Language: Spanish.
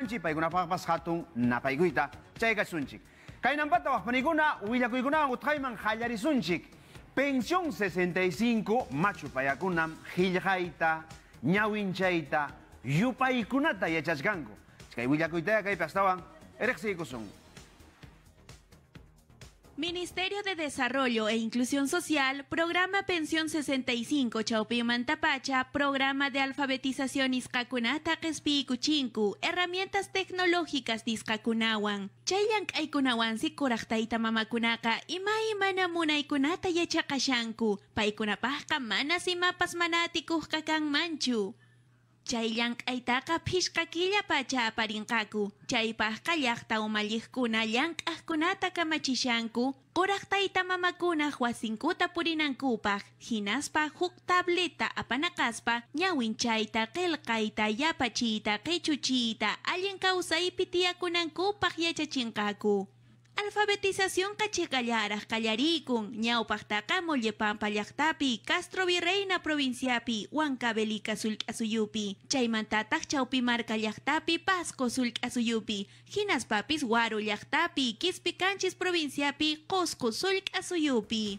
Sunchik paykunapapas hatun napaykuita chayka sunchik. Kainampata waqpanikuna willakuykunawan utqayman sunchik. Pensión 65 machu payakunam qillqayta, ñawinchayta, yupaykunata yachachkanku. Kay willakuytaya kaypi astawan eriqsiykusun. Ministerio de Desarrollo e Inclusión Social, Programa Pensión 65 Chaupimantapacha, Mantapacha, Programa de Alfabetización Iskakunata Kespi Kuchinku, Herramientas Tecnológicas de Chayang Aikunawan Sikurahtaita si kuraktaita mamakunaka, ima imana munaikunata Paikuna paikunapahka manas y mapas Manati kakang manchu. Chayang aitaka pishkakilla pacha aparinkaku, chaypah kunata kamachishanku, koraktayta mamakuna huasinkuta purinankupak, hinaspa huk tableta apanakaspa, ñawinchayta qilqayta yapachiyta qichuchiyta allin kawsaypi tiyakunankupak yachachinqaku. Alfabetización cachecallaras, Callaricum, ñaupactaca, mollepampa, yahtapi, Castro Virreina provinciapi, huancabelica, sulcasuyupi, Chaimantata, chaupi marca, yactapi, pasco, asuyupi, ginas papis, guaru, yactapi, quispicanchis provinciapi, cosco, sulk Azuyupi.